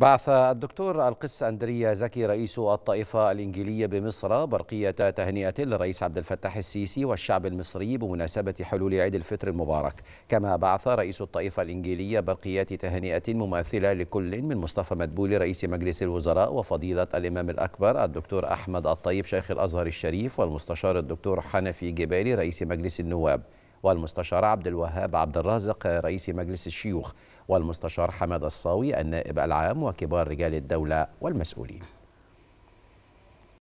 بعث الدكتور القس أندريا زكي رئيس الطائفة الإنجيلية بمصر برقية تهنئة للرئيس عبد الفتاح السيسي والشعب المصري بمناسبة حلول عيد الفطر المبارك كما بعث رئيس الطائفة الإنجيلية برقيات تهنئة مماثلة لكل من مصطفى مدبولي رئيس مجلس الوزراء وفضيلة الإمام الأكبر الدكتور أحمد الطيب شيخ الأزهر الشريف والمستشار الدكتور حنفي جبالي رئيس مجلس النواب والمستشار عبد الوهاب عبد الرازق رئيس مجلس الشيوخ والمستشار حماد الصاوي النائب العام وكبار رجال الدولة والمسؤولين